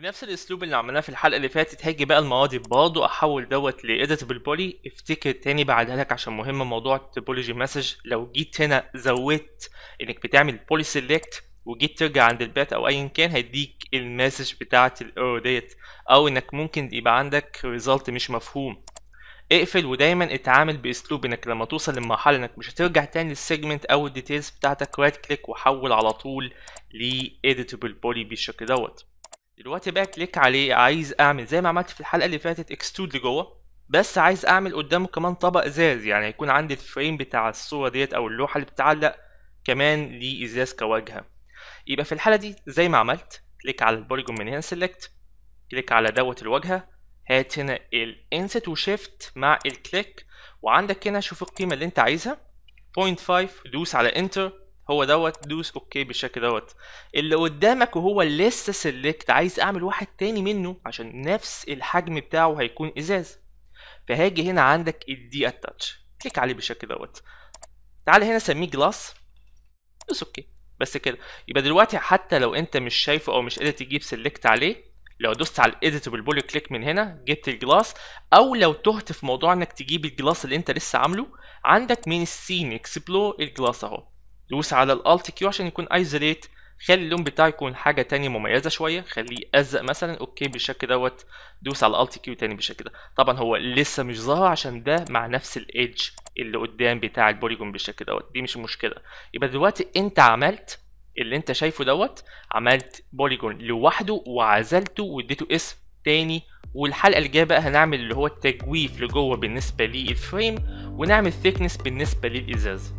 بنفس الاسلوب اللي عملناه في الحلقه اللي فاتت هاجي بقى المواضيع برضه احول دوت لاديتابل بولي افتكر تاني بعدها لك عشان مهم موضوع التوبولوجي مسج لو جيت هنا زودت انك بتعمل بولي سيلكت وجيت ترجع عند البات او ايا كان هيديك المسج بتاعه الايرور ديت او انك ممكن يبقى عندك ريزلت مش مفهوم اقفل ودايما اتعامل باسلوب انك لما توصل لمرحله انك مش هترجع تاني للسيجمنت او الديتيلز بتاعتك رايت كليك وحول على طول لاديتابل بولي بالشكل دوت دلوقتي بقى كليك عليه عايز اعمل زي ما عملت في الحلقه اللي فاتت اكستود لجوه بس عايز اعمل قدامه كمان طبق ازاز يعني هيكون عندي الفريم بتاع الصوره ديت او اللوحه اللي بتعلق كمان ليه ازاز كواجهه يبقى في الحاله دي زي ما عملت كليك على البوليجون من هنا سيلكت كليك على دوت الواجهه هات هنا الانسيت وشيفت مع الكليك وعندك هنا شوف القيمه اللي انت عايزها 0.5 دوس على انتر هو دوت دوس اوكي بالشكل دوت اللي قدامك وهو لسه سيلكت عايز اعمل واحد تاني منه عشان نفس الحجم بتاعه هيكون ازاز فهاجي هنا عندك الدي اتاتش كليك عليه بالشكل دوت تعالى هنا سميه جلاس دوس اوكي بس كده يبقى دلوقتي حتى لو انت مش شايفه او مش قادر تجيب سيلكت عليه لو دوست على الايديت بولي كليك من هنا جبت الجلاس او لو تهت في موضوع انك تجيب الجلاس اللي انت لسه عامله عندك من السين اكسبلور الجلاس اهو دوس على الالت كيو عشان يكون ايزوليت خلي اللون بتاعه يكون حاجه تانية مميزه شويه خليه ازرق مثلا اوكي بالشكل دوت دوس على الالت كيو تاني بالشكل ده طبعا هو لسه مش ظاهر عشان ده مع نفس الايدج اللي قدام بتاع البوليجون بالشكل دوت دي مش مشكله يبقى دلوقتي انت عملت اللي انت شايفه دوت عملت بوليجون لوحده وعزلته واديته اسم تاني والحلقه الجايه بقى هنعمل اللي هو التجويف لجوه بالنسبه للفريم ونعمل ثيكنس بالنسبه للازازه